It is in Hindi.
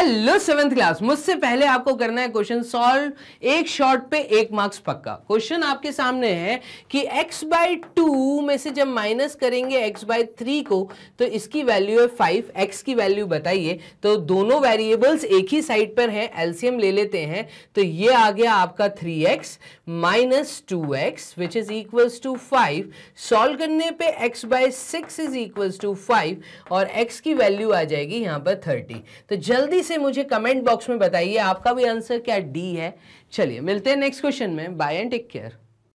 हेलो सेवेंथ क्लास मुझसे पहले आपको करना है क्वेश्चन सॉल्व एक शॉट पे एक मार्क्स पक्का क्वेश्चन आपके सामने है कि x बाई टू में से जब माइनस करेंगे x बाई थ्री को तो इसकी वैल्यू है फाइव x की वैल्यू बताइए तो दोनों वेरिएबल्स एक ही साइड पर हैं एल्सियम ले लेते हैं तो ये आ गया आपका three X minus two X which is equal to five solve करने पे x by six is equal to five और x की वैल्यू आ जाएगी यहाँ पर थर्टी तो जल्दी से मुझे कमेंट बॉक्स में बताइए आपका भी आंसर क्या डी है चलिए मिलते हैं नेक्स्ट क्वेश्चन में बाय एंड टेक केयर